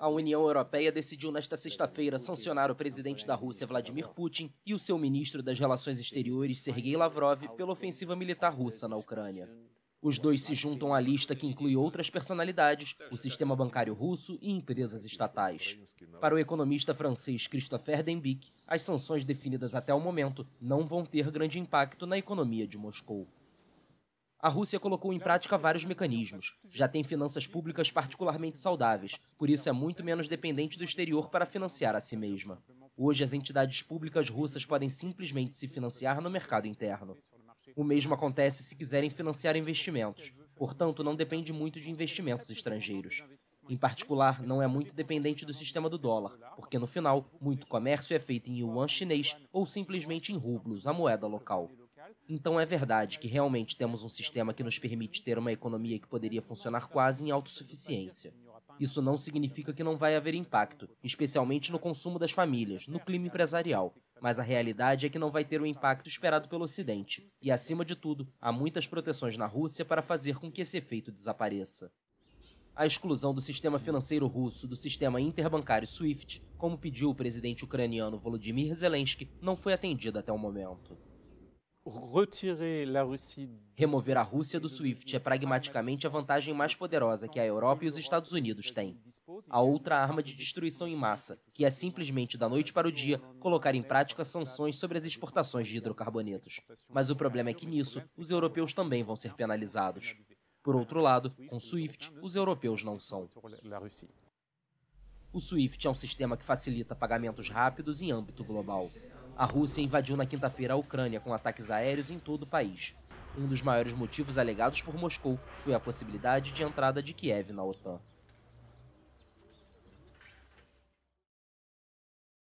A União Europeia decidiu nesta sexta-feira sancionar o presidente da Rússia, Vladimir Putin, e o seu ministro das Relações Exteriores, Sergei Lavrov, pela ofensiva militar russa na Ucrânia. Os dois se juntam à lista que inclui outras personalidades, o sistema bancário russo e empresas estatais. Para o economista francês Christopher Dembick, as sanções definidas até o momento não vão ter grande impacto na economia de Moscou. A Rússia colocou em prática vários mecanismos. Já tem finanças públicas particularmente saudáveis, por isso é muito menos dependente do exterior para financiar a si mesma. Hoje, as entidades públicas russas podem simplesmente se financiar no mercado interno. O mesmo acontece se quiserem financiar investimentos, portanto, não depende muito de investimentos estrangeiros. Em particular, não é muito dependente do sistema do dólar, porque no final, muito comércio é feito em yuan chinês ou simplesmente em rublos, a moeda local. Então é verdade que realmente temos um sistema que nos permite ter uma economia que poderia funcionar quase em autossuficiência. Isso não significa que não vai haver impacto, especialmente no consumo das famílias, no clima empresarial, mas a realidade é que não vai ter o impacto esperado pelo Ocidente. E, acima de tudo, há muitas proteções na Rússia para fazer com que esse efeito desapareça. A exclusão do sistema financeiro russo do sistema interbancário SWIFT, como pediu o presidente ucraniano Volodymyr Zelensky, não foi atendida até o momento. Remover a Rússia do SWIFT é pragmaticamente a vantagem mais poderosa que a Europa e os Estados Unidos têm. A outra arma de destruição em massa, que é simplesmente da noite para o dia colocar em prática sanções sobre as exportações de hidrocarbonetos. Mas o problema é que nisso os europeus também vão ser penalizados. Por outro lado, com SWIFT, os europeus não são. O SWIFT é um sistema que facilita pagamentos rápidos em âmbito global. A Rússia invadiu na quinta-feira a Ucrânia com ataques aéreos em todo o país. Um dos maiores motivos alegados por Moscou foi a possibilidade de entrada de Kiev na OTAN.